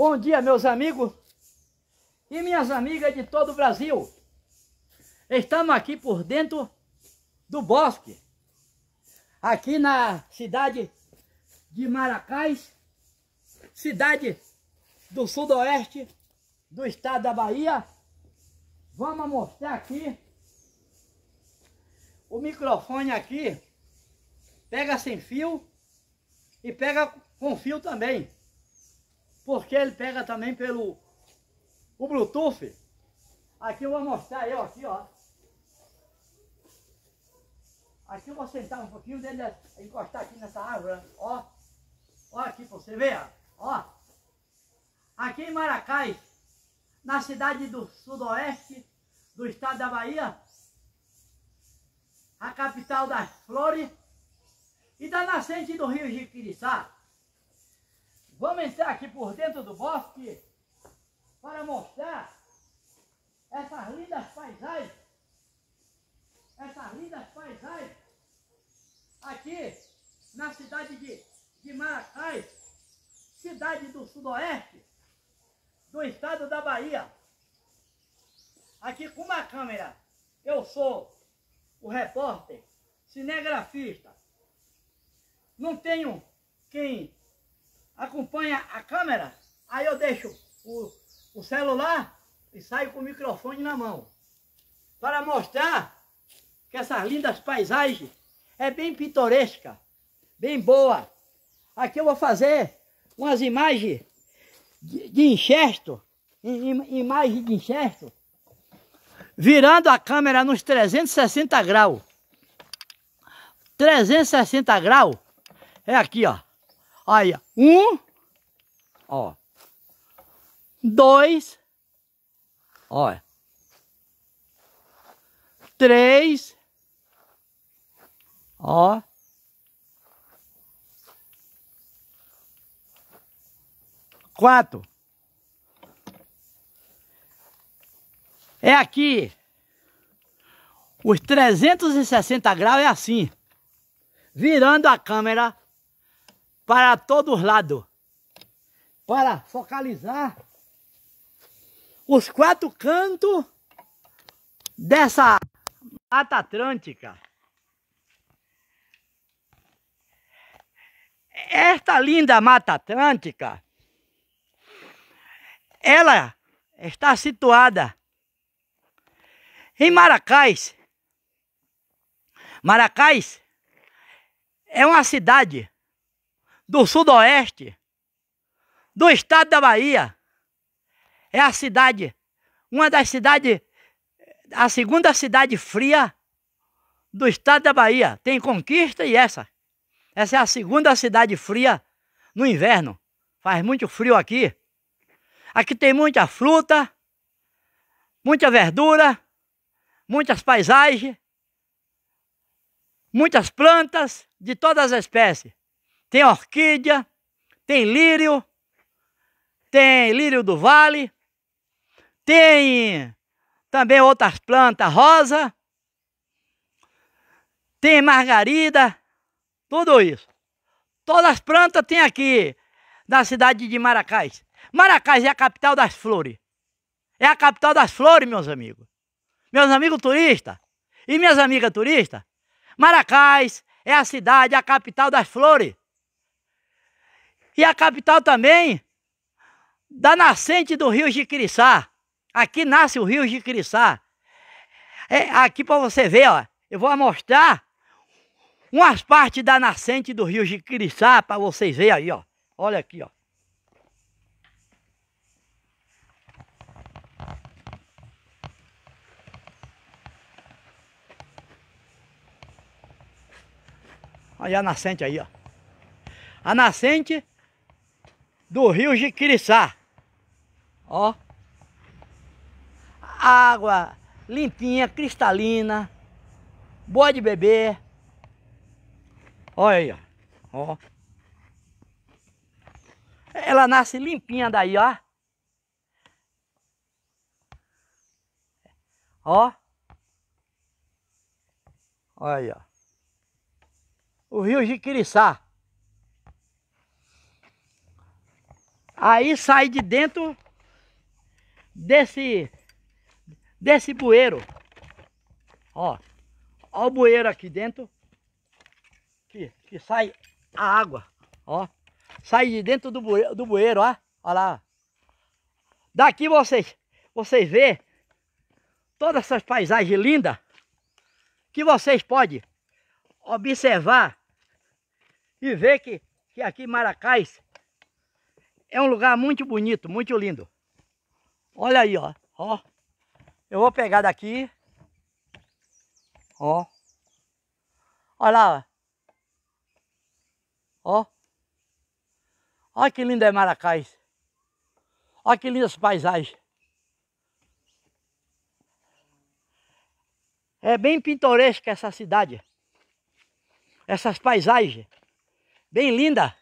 Bom dia, meus amigos e minhas amigas de todo o Brasil. Estamos aqui por dentro do bosque, aqui na cidade de Maracás, cidade do sudoeste do estado da Bahia. Vamos mostrar aqui o microfone aqui. Pega sem fio e pega com fio também porque ele pega também pelo o Bluetooth. Aqui eu vou mostrar eu aqui, ó. Aqui eu vou sentar um pouquinho dele, encostar aqui nessa árvore, ó. Ó aqui pra você ver, ó. Aqui em Maracás, na cidade do sudoeste do estado da Bahia, a capital das flores e da nascente do rio Jiquiriçá. Vamos entrar aqui por dentro do bosque para mostrar essas lindas paisagens. Essas lindas paisagens aqui na cidade de, de Maracás, cidade do sudoeste do estado da Bahia. Aqui com uma câmera, eu sou o repórter cinegrafista. Não tenho quem acompanha a câmera, aí eu deixo o, o celular e saio com o microfone na mão. Para mostrar que essas lindas paisagens é bem pitoresca, bem boa. Aqui eu vou fazer umas imagens de, de enxerto, im, de enxerto, virando a câmera nos 360 graus. 360 graus é aqui, ó. Olha, um. Ó. Dois. ó Três. Ó. Quatro. É aqui. Os 360 graus é assim. Virando a câmera para todos lados, para focalizar os quatro cantos dessa Mata Atlântica. Esta linda Mata Atlântica, ela está situada em Maracás. Maracás é uma cidade do Sudoeste, do estado da Bahia. É a cidade, uma das cidades, a segunda cidade fria do estado da Bahia. Tem Conquista e essa. Essa é a segunda cidade fria no inverno. Faz muito frio aqui. Aqui tem muita fruta, muita verdura, muitas paisagens, muitas plantas de todas as espécies tem orquídea, tem lírio, tem lírio do vale, tem também outras plantas, rosa, tem margarida, tudo isso. Todas as plantas tem aqui na cidade de Maracás. Maracás é a capital das flores. É a capital das flores, meus amigos. Meus amigos turistas e minhas amigas turistas, Maracás é a cidade, a capital das flores e a capital também da nascente do rio Jiquiriçá. Aqui nasce o rio Jiquiriçá. É, aqui para você ver, ó, eu vou mostrar umas partes da nascente do rio Jiquiriçá para vocês verem aí, ó. Olha aqui, ó. Olha a nascente aí, ó. A nascente do rio Jiquiriçá. Ó. Água limpinha, cristalina, boa de beber. Olha aí, ó. ó. Ela nasce limpinha daí, ó. Ó. Olha aí, ó. O rio Jiquiriçá. Aí sai de dentro desse desse bueiro. Ó, ó o bueiro aqui dentro. Que, que sai a água, ó. Sai de dentro do bueiro, do bueiro, ó. Ó lá. Daqui vocês, vocês vê todas essas paisagens lindas que vocês podem observar e ver que, que aqui em Maracás é um lugar muito bonito, muito lindo. Olha aí, ó. ó. Eu vou pegar daqui. Ó. Olha lá. Ó. Olha que lindo é Maracás. Olha que lindas paisagens. É bem pintoresca essa cidade. Essas paisagens. Bem linda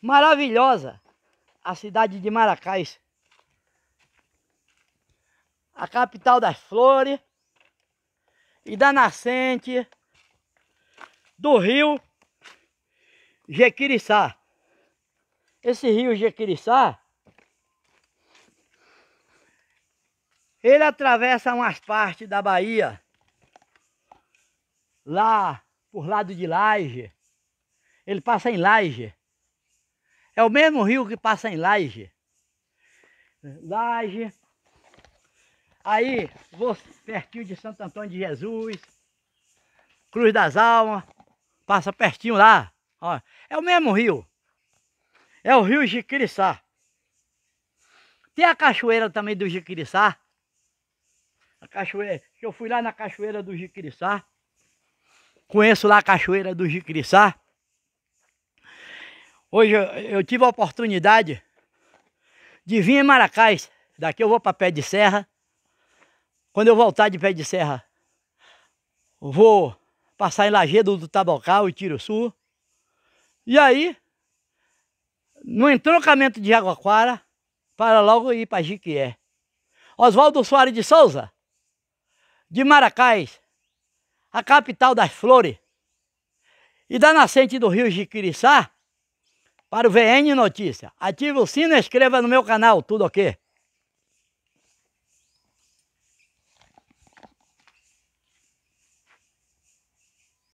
maravilhosa, a cidade de Maracás. A capital das flores e da nascente do rio Jequiriçá. Esse rio Jequiriçá, ele atravessa umas partes da Bahia, lá por lado de Laje. Ele passa em Laje. É o mesmo rio que passa em Laje. Laje. Aí, vou pertinho de Santo Antônio de Jesus. Cruz das Almas. Passa pertinho lá. Ó. É o mesmo rio. É o rio Jiquiriçá. Tem a cachoeira também do Jiquiriçá. A cachoeira, eu fui lá na cachoeira do Jiquiriçá. Conheço lá a cachoeira do Jiquiriçá. Hoje eu, eu tive a oportunidade de vir em Maracás. Daqui eu vou para Pé de Serra. Quando eu voltar de Pé de Serra, vou passar em Lagedo do Tabocal e Tiro Sul. E aí, no entroncamento de Jaguaquara, para logo ir para Jiquié. Oswaldo Soares de Souza, de Maracás, a capital das flores, e da nascente do rio Jiquiriçá, para o VN Notícia. Ative o sino e inscreva no meu canal, tudo ok?